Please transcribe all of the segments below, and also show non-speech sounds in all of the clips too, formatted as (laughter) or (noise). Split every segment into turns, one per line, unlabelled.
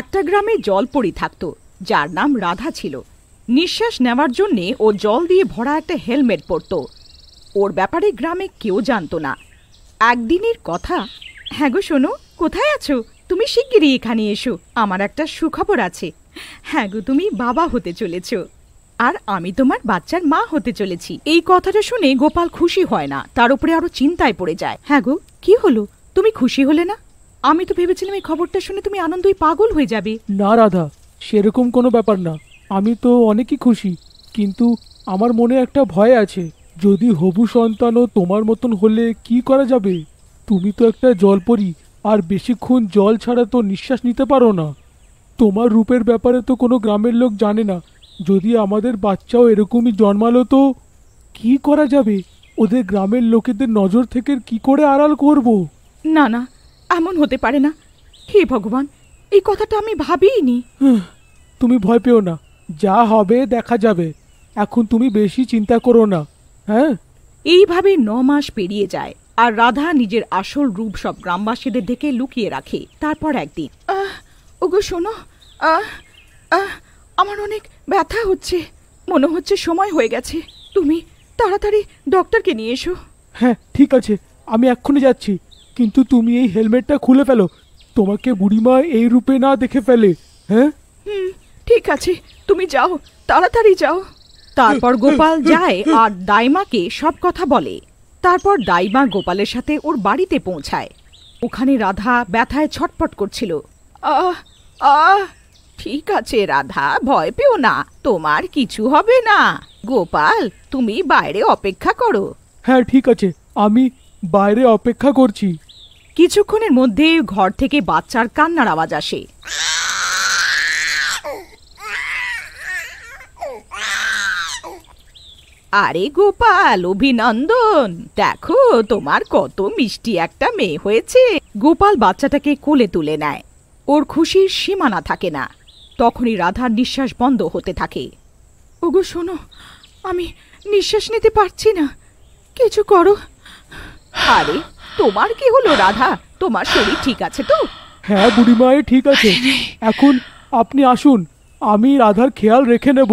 একটা গ্রামে জলপরি থাকত যার নাম রাধা ছিল নিঃশ্বাস নেওয়ার জন্যে ও জল দিয়ে ভরা একটা হেলমেট পরত ওর ব্যাপারে গ্রামে কেউ জানত না একদিনের কথা হ্যাঁ গো শোনো কোথায় আছো তুমি শিগগিরই এখানে এসো আমার একটা সুখবর আছে হ্যাঁ গো তুমি বাবা হতে চলেছ আর আমি তোমার বাচ্চার মা হতে চলেছি এই কথাটা শুনে গোপাল খুশি হয় না তার উপরে আরো চিন্তায় পড়ে যায় হ্যাঁ গো কি হলো তুমি খুশি হলে না আমি তো ভেবেছিলাম এই খবরটা শুনে তুমি
আনন্দই পাগল হয়ে যাবে না রাধা সেরকম কোনো ব্যাপার না আমি তো অনেকই খুশি কিন্তু আমার মনে একটা ভয় আছে যদি হবু সন্তানও তোমার মতন হলে কি করা যাবে তুমি তো একটা জলপরি আর বেশিক্ষণ জল ছাড়া তো নিঃশ্বাস নিতে পারো না তোমার রূপের ব্যাপারে তো কোনো গ্রামের লোক জানে না যদি আমাদের বাচ্চাও এরকমই জন্মালো তো কি করা যাবে ওদের গ্রামের লোকেদের নজর থেকে কি করে আড়াল করব
না না এমন হতে পারে না হে ভগবান
এই কথাটা আমি ভাবিনি হ্যাঁ, তুমি ভয় পেও না যা হবে দেখা যাবে এখন তুমি বেশি চিন্তা করো না হ্যাঁ
এইভাবে ন মাস পেরিয়ে যায় আর রাধা নিজের আসল রূপ সব গ্রামবাসীদের দেখে লুকিয়ে রাখে তারপর একদিন ওগো শোনো আমার অনেক ব্যথা হচ্ছে
মনে হচ্ছে সময় হয়ে
গেছে তুমি তাড়াতাড়ি ডক্টরকে নিয়ে এসো
হ্যাঁ ঠিক আছে আমি এক্ষুনি যাচ্ছি কিন্তু তুমি এই হেলমেটটা খুলে ফেলো তোমাকে বুড়িমা এই রূপে না দেখে ফেলে হ্যাঁ ঠিক আছে তুমি যাও তাড়াতাড়ি যাও
তারপর গোপাল যায় আর দাইমাকে সব কথা বলে তারপর দাইমা গোপালের সাথে ওর বাড়িতে পৌঁছায় ওখানে রাধা ব্যথায় ছটপট করছিল আহ আহ ঠিক আছে রাধা ভয় পেও না তোমার কিছু হবে না গোপাল তুমি বাইরে অপেক্ষা করো
হ্যাঁ ঠিক আছে আমি
বাইরে অপেক্ষা করছি কিছুক্ষণের মধ্যে ঘর থেকে বাচ্চার কান্নার আওয়াজ আসে আরে গোপাল অভিনন্দন দেখো তোমার কত মিষ্টি একটা মেয়ে হয়েছে গোপাল বাচ্চাটাকে কোলে তুলে নেয় ওর খুশির সীমানা থাকে না তখনই রাধার নিঃশ্বাস বন্ধ হতে থাকে ওগো শোনো আমি নিঃশ্বাস নিতে পারছি না কিছু করো আরে তোমার কি হলো রাধা তোমার শরীর ঠিক আছে তো
হ্যাঁ বুড়িমায় ঠিক আছে এখন আপনি আসুন আমি রাধার খেয়াল রেখে নেব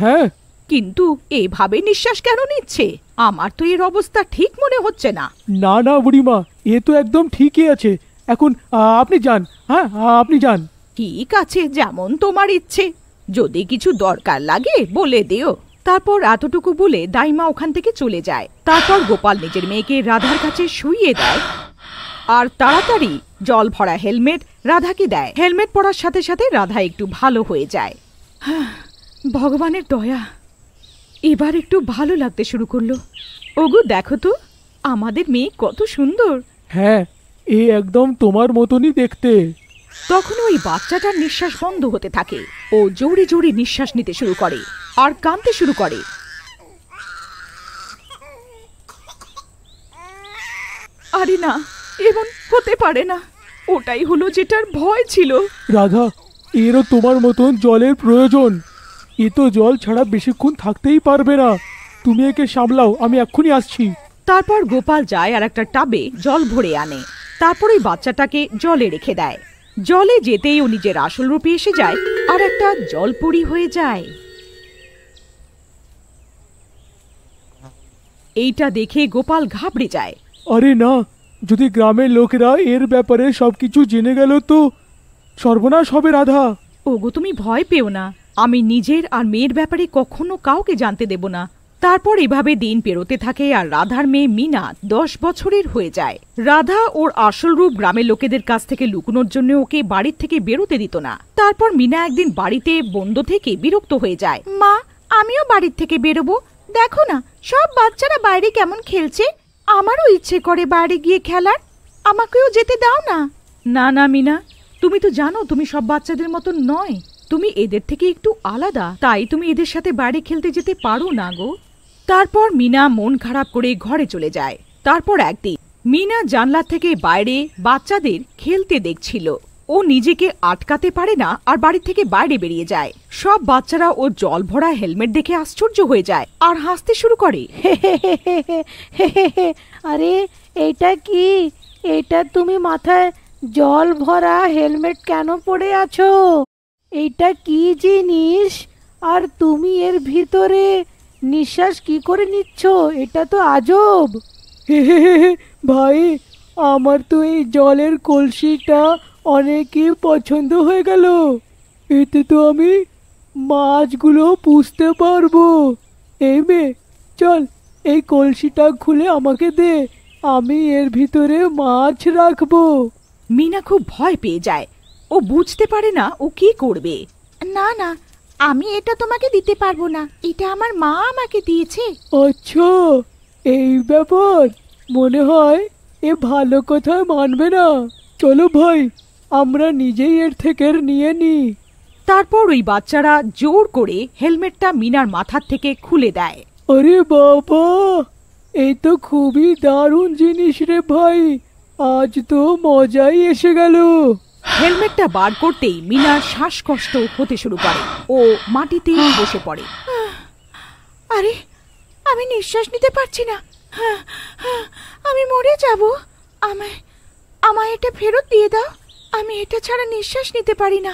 হ্যাঁ
কিন্তু এভাবে নিঃশ্বাস কেন নিচ্ছে আমার তো এর অবস্থা ঠিক মনে হচ্ছে না
না না বুড়িমা এ তো একদম ঠিকই আছে এখন আহ, আপনি যান হ্যাঁ আপনি যান
ঠিক আছে যেমন তোমার ইচ্ছে যদি কিছু দরকার লাগে বলে দিও তারপর এতটুকু বলে দাইমা ওখান থেকে চলে যায় তারপর গোপাল নিজের মেয়েকে রাধার কাছে শুইয়ে দেয় আর তাড়াতাড়ি জল ভরা হেলমেট রাধাকে দেয় হেলমেট পরার সাথে সাথে রাধা একটু ভালো হয়ে যায় ভগবানের দয়া এবার একটু ভালো লাগতে শুরু করলো ওগো দেখো তো আমাদের মেয়ে কত সুন্দর
হ্যাঁ এ একদম তোমার মতনই দেখতে
তখন ওই বাচ্চাটার নিঃশ্বাস বন্ধ হতে থাকে ও জোরে জোরে নিঃশ্বাস নিতে শুরু করে আর কাঁদতে শুরু করে আরে না এমন হতে পারে না ওটাই হলো যেটার ভয় ছিল
রাধা এরও তোমার মতন জলের প্রয়োজন এ তো জল ছাড়া বেশিক্ষণ থাকতেই পারবে না তুমি একে সামলাও আমি এক্ষুনি আসছি
তারপর গোপাল যায় আর একটা টাবে জল ভরে আনে তারপর ওই বাচ্চাটাকে জলে রেখে দেয় জলে যেতেই ও নিজের আসল রূপে এসে যায় আর একটা জলপুরি হয়ে যায় এইটা দেখে গোপাল ঘাবড়ে যায়
আরে না যদি গ্রামের লোকেরা এর ব্যাপারে সবকিছু জেনে গেল তো সর্বনাশ হবে রাধা
ওগো তুমি ভয় পেও না আমি নিজের আর মেয়ের ব্যাপারে কখনো কাউকে জানতে দেব না তারপর এভাবে দিন পেরোতে থাকে আর রাধার মেয়ে মিনা দশ বছরের হয়ে যায় রাধা ওর আসল রূপ গ্রামের লোকেদের কাছ থেকে লুকোনোর জন্য ওকে বাড়ির থেকে বেরোতে দিত না তারপর মিনা একদিন বাড়িতে বন্ধ থেকে বিরক্ত হয়ে যায় মা আমিও বাড়ির থেকে বেরোবো দেখো না সব বাচ্চারা বাইরে কেমন খেলছে আমারও ইচ্ছে করে বাইরে গিয়ে খেলার আমাকেও যেতে দাও না না না মিনা তুমি তো জানো তুমি সব বাচ্চাদের মতন নয় তুমি এদের থেকে একটু আলাদা তাই তুমি এদের সাথে বাইরে খেলতে যেতে পারো না গো তারপর মিনা মন খারাপ করে ঘরে চলে যায় তারপর একদিন মিনা জানলা থেকে বাইরে বাচ্চাদের খেলতে দেখছিল ও নিজেকে আটকাতে পারে না আর বাড়ি থেকে বাইরে বেরিয়ে যায় সব বাচ্চারা ও জল ভরা হেলমেট দেখে
আশ্চর্য হয়ে যায় আর হাসতে শুরু করে আরে এটা কি এটা তুমি মাথায় জল ভরা হেলমেট কেন পড়ে আছো এইটা কি জিনিস আর তুমি এর ভিতরে নিঃশ্বাস কি করে নিচ্ছ এটা তো আজব ভাই আমার তো এই জলের কলসিটা অনেকই পছন্দ হয়ে গেল এতে তো আমি মাছগুলো পুষতে পারবো এই মেয়ে চল এই কলসিটা খুলে আমাকে দে আমি এর ভিতরে মাছ রাখবো মিনা খুব ভয় পেয়ে যায় ও
বুঝতে পারে না ও কি করবে না না আমি এটা তোমাকে দিতে পারবো না এটা
আমার মা আমাকে দিয়েছে আচ্ছা এই ব্যাপার মনে হয় এ ভালো কথা মানবে না চলো ভাই আমরা নিজেই এর থেকে নিয়ে নি তারপর ওই বাচ্চারা জোর করে হেলমেটটা মিনার মাথার
থেকে খুলে দেয়
আরে বাবা এই তো খুবই দারুণ জিনিস রে ভাই আজ তো মজাই এসে গেল হেলমেটটা বার
করতেই মিনার শ্বাসকষ্ট হতে শুরু করে ও মাটিতে বসে পড়ে আরে আমি নিঃশ্বাস নিতে পারছি না আমি মরে যাব আমায় আমায় এটা ফেরত দিয়ে দাও আমি এটা ছাড়া নিঃশ্বাস
নিতে পারি না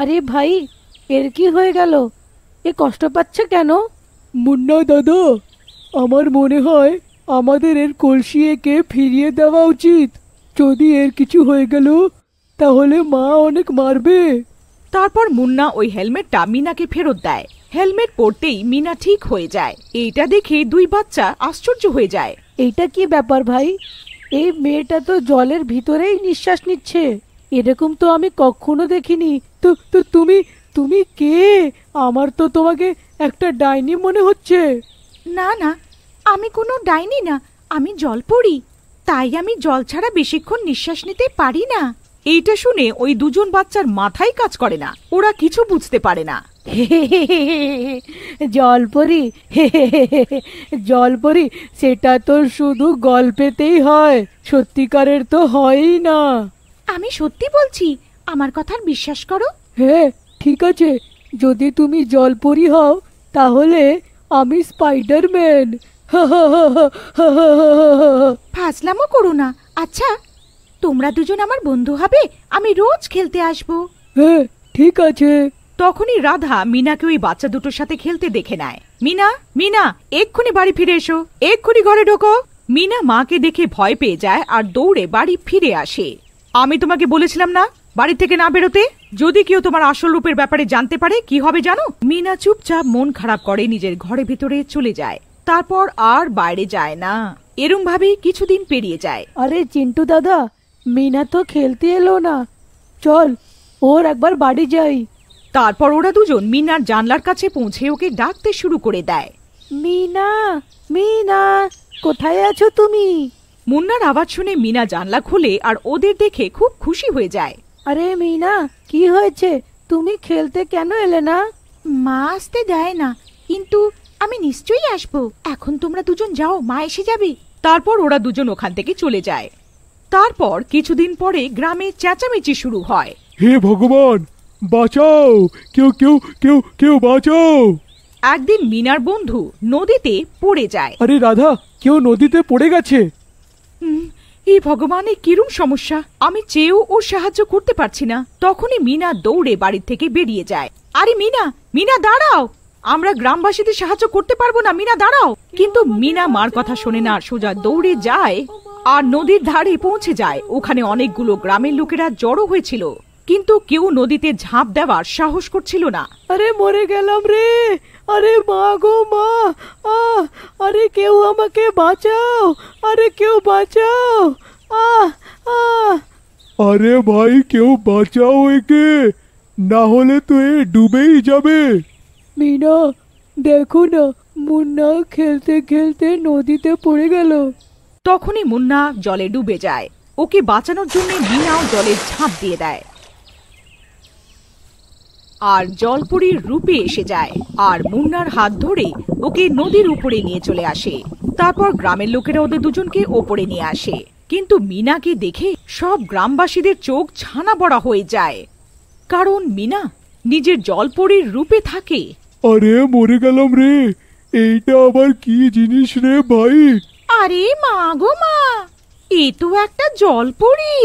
আরে ভাই এর কি হয়ে গেল এ কষ্ট পাচ্ছে কেন মুন্না দাদা আমার মনে হয় আমাদের এর কলসি একে ফিরিয়ে দেওয়া উচিত যদি এর কিছু হয়ে গেল তাহলে
মা অনেক মারবে তারপর মুন্না ওই হেলমেটটা মিনাকে ফেরত দেয় হেলমেট পরতেই মিনা ঠিক হয়ে যায় এইটা দেখে দুই বাচ্চা আশ্চর্য হয়ে যায় এইটা কি
ব্যাপার ভাই এই মেয়েটা তো জলের ভিতরেই নিঃশ্বাস নিচ্ছে এরকম তো আমি কখনো দেখিনি তো তো তুমি তুমি কে আমার তো তোমাকে একটা ডাইনি মনে হচ্ছে না না আমি কোনো ডাইনি না আমি জল
পড়ি তাই আমি জল ছাড়া বেশিক্ষণ নিঃশ্বাস নিতে পারি না এইটা শুনে ওই দুজন বাচ্চার মাথায় কাজ করে না ওরা কিছু বুঝতে পারে না (laughs)
জলপরি (laughs) জলপরি সেটা তো শুধু গল্পেতেই হয় সত্যিকারের তো হয়ই না আমি সত্যি বলছি আমার কথার বিশ্বাস করো হ্যাঁ ঠিক আছে যদি তুমি জলপরি হও তাহলে আমি স্পাইডারম্যান (laughs)
ফাসলামও করো না আচ্ছা তোমরা দুজন আমার বন্ধু হবে আমি রোজ খেলতে আসবো হ্যাঁ ঠিক আছে তখনই রাধা মিনাকে ওই বাচ্চা দুটোর সাথে খেলতে দেখে নেয় মিনা মিনা এক্ষুনি বাড়ি ফিরে এসো এক্ষুনি ঘরে ঢোকো মিনা মাকে দেখে ভয় পেয়ে যায় আর দৌড়ে বাড়ি ফিরে আসে আমি তোমাকে বলেছিলাম না বাড়ি থেকে না বেরোতে যদি কেউ তোমার আসল রূপের ব্যাপারে জানতে পারে কি হবে জানো মিনা চুপচাপ মন খারাপ করে নিজের ঘরে ভিতরে চলে যায় তারপর আর বাইরে যায় না এরম ভাবে কিছুদিন পেরিয়ে যায় আরে চিন্টু দাদা মিনা তো খেলতে এলো না চল ওর একবার বাড়ি যাই তারপর ওরা দুজন মিনার জানলার কাছে পৌঁছে ওকে ডাকতে শুরু করে দেয়
মিনা মিনা কোথায় আছো তুমি
মুন্নার আওয়াজ শুনে মিনা জানলা খুলে আর ওদের দেখে খুব খুশি হয়ে যায়
আরে মিনা কি হয়েছে তুমি খেলতে কেন এলে না মা আসতে দেয় না
কিন্তু আমি নিশ্চয়ই আসবো এখন তোমরা দুজন যাও মা এসে যাবে তারপর ওরা দুজন ওখান থেকে চলে যায় তারপর কিছুদিন পরে গ্রামে চেঁচামেচি শুরু হয়
হে ভগবান বাঁচাও কেউ কেউ কেউ কেউ বাঁচাও
একদিন মিনার বন্ধু নদীতে পড়ে যায় আরে
রাধা কেউ নদীতে পড়ে গেছে
এই ভগবানের কিরম সমস্যা আমি চেয়েও ও সাহায্য করতে পারছি না তখনই মিনা দৌড়ে বাড়ির থেকে বেরিয়ে যায় আরে মিনা মিনা দাঁড়াও আমরা গ্রামবাসীদের সাহায্য করতে পারবো না মিনা দাঁড়াও কিন্তু মিনা মার কথা শোনে না সোজা দৌড়ে যায় আর নদীর ধারে পৌঁছে যায় ওখানে অনেকগুলো গ্রামের লোকেরা জড়ো হয়েছিল কিন্তু কেউ নদীতে ঝাঁপ দেওয়ার সাহস করছিল না
আরে মরে গেলাম রে আরে মা গো মা আহ আরে কেউ আমাকে বাঁচাও আরে কেউ বাঁচাও আহ আহ
আরে ভাই কেউ বাঁচাও একে না হলে তো এ ডুবেই যাবে মিনা
দেখো না মুন্না খেলতে খেলতে নদীতে পড়ে গেল
তখনই মুন্না জলে ডুবে যায় ওকে বাঁচানোর জন্য মিনাও জলে ঝাঁপ দিয়ে দেয় আর জলপুরীর রূপে এসে যায় আর মুন্নার হাত ধরে ওকে নদীর উপরে নিয়ে চলে আসে তারপর গ্রামের লোকেরা ওদের দুজনকে ওপরে নিয়ে আসে কিন্তু মিনাকে দেখে সব গ্রামবাসীদের চোখ ছানা বড়া হয়ে যায় কারণ মিনা নিজের জলপরীর রূপে থাকে
আরে মরে গেলাম রে এইটা আবার কি জিনিস রে ভাই
আরে মা গো মা এ তো একটা জলপরী